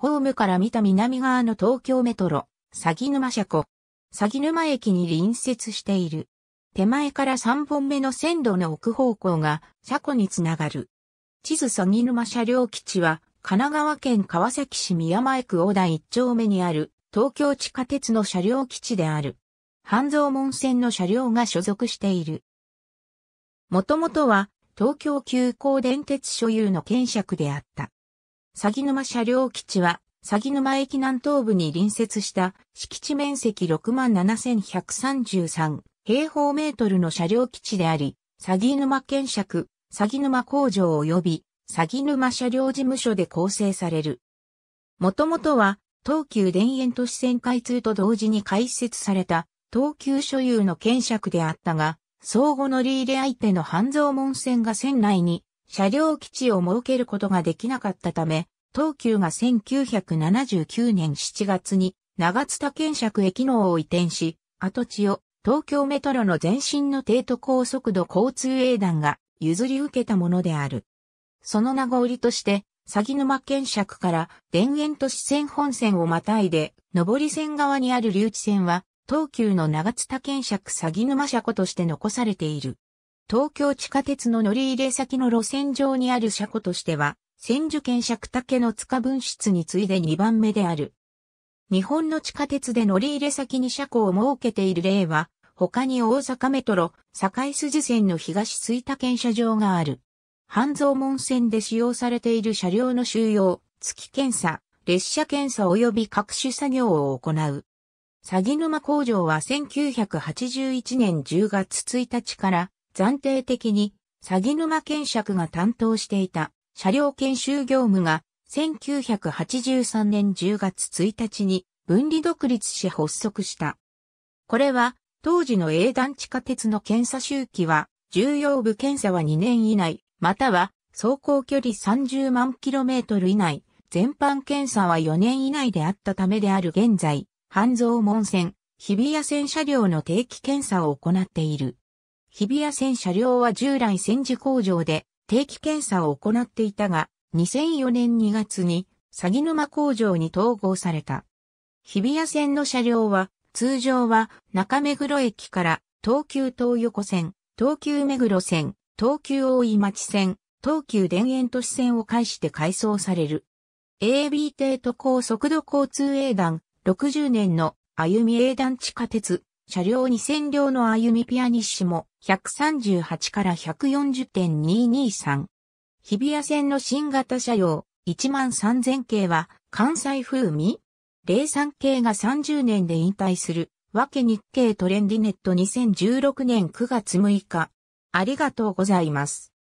ホームから見た南側の東京メトロ、鷺沼車庫。鷺沼駅に隣接している。手前から3本目の線路の奥方向が車庫につながる。地図鷺沼車両基地は神奈川県川崎市宮前区大田1丁目にある東京地下鉄の車両基地である。半蔵門線の車両が所属している。もともとは東京急行電鉄所有の県車であった。鷺沼車両基地は、鷺沼駅南東部に隣接した敷地面積67,133平方メートルの車両基地であり、鷺沼検釈、鷺沼工場及び鷺沼車両事務所で構成される。もともとは東急田園都市線開通と同時に開設された東急所有の検釈であったが、相互乗り入れ相手の半蔵門線が線内に車両基地を設けることができなかったため、東急が1979年7月に長津田県尺区駅能を移転し、跡地を東京メトロの前身の低都高速度交通営団が譲り受けたものである。その名残として、鷺沼検尺から田園都市線本線をまたいで、上り線側にある留置線は、東急の長津田検尺鷺沼車庫として残されている。東京地下鉄の乗り入れ先の路線上にある車庫としては、千住県尺竹の塚分室に次いで2番目である。日本の地下鉄で乗り入れ先に車庫を設けている例は、他に大阪メトロ、堺筋線の東吹田県車場がある。半蔵門線で使用されている車両の収容、月検査、列車検査及び各種作業を行う。鷺沼工場は1981年10月1日から暫定的に、詐欺沼検釈が担当していた車両研修業務が、1983年10月1日に分離独立し発足した。これは、当時の英断地下鉄の検査周期は、重要部検査は2年以内、または走行距離30万キロメートル以内、全般検査は4年以内であったためである現在、半蔵門線、日比谷線車両の定期検査を行っている。日比谷線車両は従来戦時工場で定期検査を行っていたが、2004年2月に、鷺沼工場に統合された。日比谷線の車両は、通常は中目黒駅から東急東横線、東急目黒線、東急大井町線、東急田園都市線を介して改装される。AB 帝都高速度交通営団60年の歩み営団地下鉄車両2000両の歩みピアニッシモ138から140.223。日比谷線の新型車両13000系は関西風味 ?03 系が30年で引退する。わけ日経トレンディネット2016年9月6日。ありがとうございます。